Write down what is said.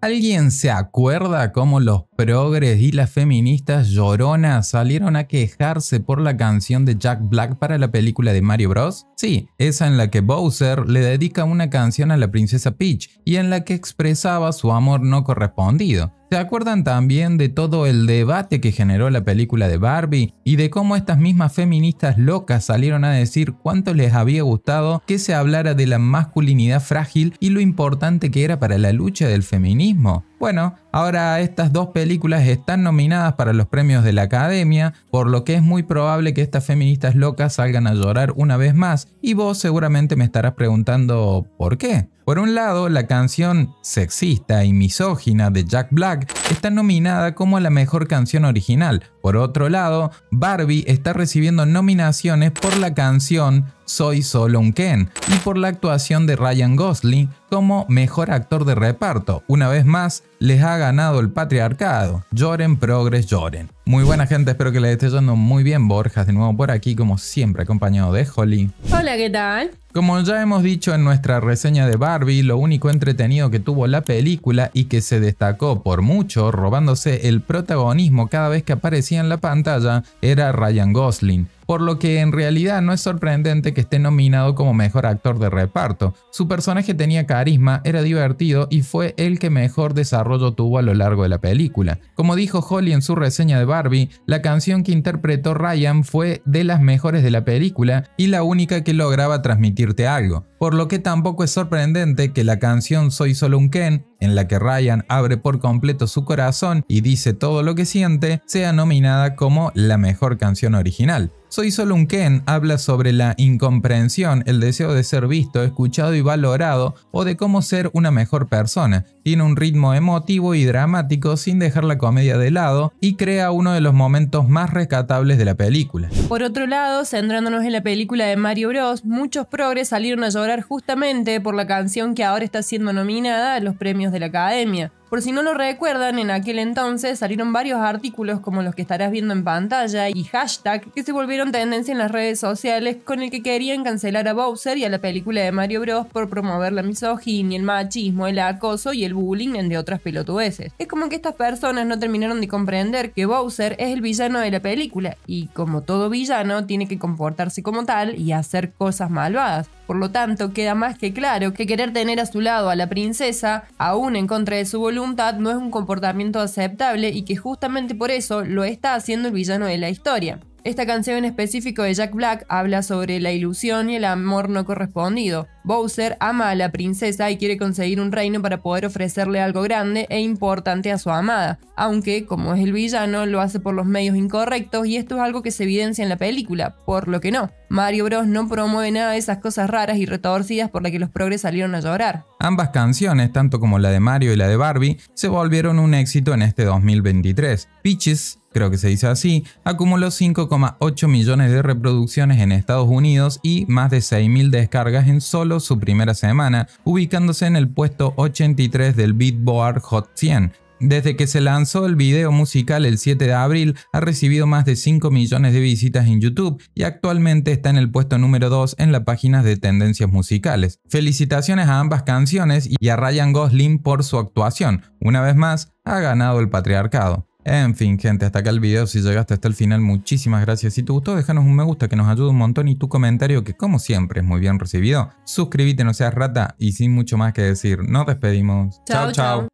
¿Alguien se acuerda cómo los progres y las feministas lloronas salieron a quejarse por la canción de Jack Black para la película de Mario Bros? Sí, esa en la que Bowser le dedica una canción a la princesa Peach y en la que expresaba su amor no correspondido. ¿Se acuerdan también de todo el debate que generó la película de Barbie y de cómo estas mismas feministas locas salieron a decir cuánto les había gustado que se hablara de la masculinidad frágil y lo importante que era para la lucha del feminismo? Bueno, ahora estas dos películas están nominadas para los premios de la Academia, por lo que es muy probable que estas feministas locas salgan a llorar una vez más, y vos seguramente me estarás preguntando ¿por qué? Por un lado, la canción sexista y misógina de Jack Black está nominada como la mejor canción original, por otro lado, Barbie está recibiendo nominaciones por la canción Soy solo un Ken y por la actuación de Ryan Gosling como mejor actor de reparto. Una vez más, les ha ganado el patriarcado. Lloren, progres, lloren. Muy buena gente, espero que les esté yendo muy bien. Borjas de nuevo por aquí, como siempre, acompañado de Holly. Hola, ¿qué tal? Como ya hemos dicho en nuestra reseña de Barbie, lo único entretenido que tuvo la película y que se destacó por mucho, robándose el protagonismo cada vez que aparecía en la pantalla, era Ryan Gosling por lo que en realidad no es sorprendente que esté nominado como mejor actor de reparto. Su personaje tenía carisma, era divertido y fue el que mejor desarrollo tuvo a lo largo de la película. Como dijo Holly en su reseña de Barbie, la canción que interpretó Ryan fue de las mejores de la película y la única que lograba transmitirte algo, por lo que tampoco es sorprendente que la canción Soy solo un Ken en la que Ryan abre por completo su corazón y dice todo lo que siente, sea nominada como la mejor canción original. Soy solo un Ken habla sobre la incomprensión, el deseo de ser visto, escuchado y valorado, o de cómo ser una mejor persona. Tiene un ritmo emotivo y dramático sin dejar la comedia de lado y crea uno de los momentos más rescatables de la película. Por otro lado, centrándonos en la película de Mario Bros, muchos progres salieron a llorar justamente por la canción que ahora está siendo nominada a los premios de la academia. Por si no lo recuerdan, en aquel entonces salieron varios artículos como los que estarás viendo en pantalla y hashtag que se volvieron tendencia en las redes sociales con el que querían cancelar a Bowser y a la película de Mario Bros por promover la misoginia, el machismo, el acoso y el bullying, entre otras pelotudeces. Es como que estas personas no terminaron de comprender que Bowser es el villano de la película y como todo villano tiene que comportarse como tal y hacer cosas malvadas. Por lo tanto, queda más que claro que querer tener a su lado a la princesa, aún en contra de su voluntad, no es un comportamiento aceptable y que justamente por eso lo está haciendo el villano de la historia. Esta canción en específico de Jack Black habla sobre la ilusión y el amor no correspondido. Bowser ama a la princesa y quiere conseguir un reino para poder ofrecerle algo grande e importante a su amada, aunque, como es el villano, lo hace por los medios incorrectos y esto es algo que se evidencia en la película, por lo que no. Mario Bros no promueve nada de esas cosas raras y retorcidas por las que los progres salieron a llorar. Ambas canciones, tanto como la de Mario y la de Barbie, se volvieron un éxito en este 2023. Peaches creo que se dice así, acumuló 5,8 millones de reproducciones en Estados Unidos y más de 6.000 descargas en solo su primera semana, ubicándose en el puesto 83 del Beatboard Hot 100. Desde que se lanzó el video musical el 7 de abril, ha recibido más de 5 millones de visitas en YouTube y actualmente está en el puesto número 2 en la página de tendencias musicales. Felicitaciones a ambas canciones y a Ryan Gosling por su actuación. Una vez más, ha ganado el patriarcado. En fin, gente, hasta acá el video. Si llegaste hasta el final, muchísimas gracias. Si te gustó, déjanos un me gusta que nos ayuda un montón y tu comentario que como siempre es muy bien recibido. Suscríbete, no seas rata y sin mucho más que decir, nos despedimos. Chao, chao.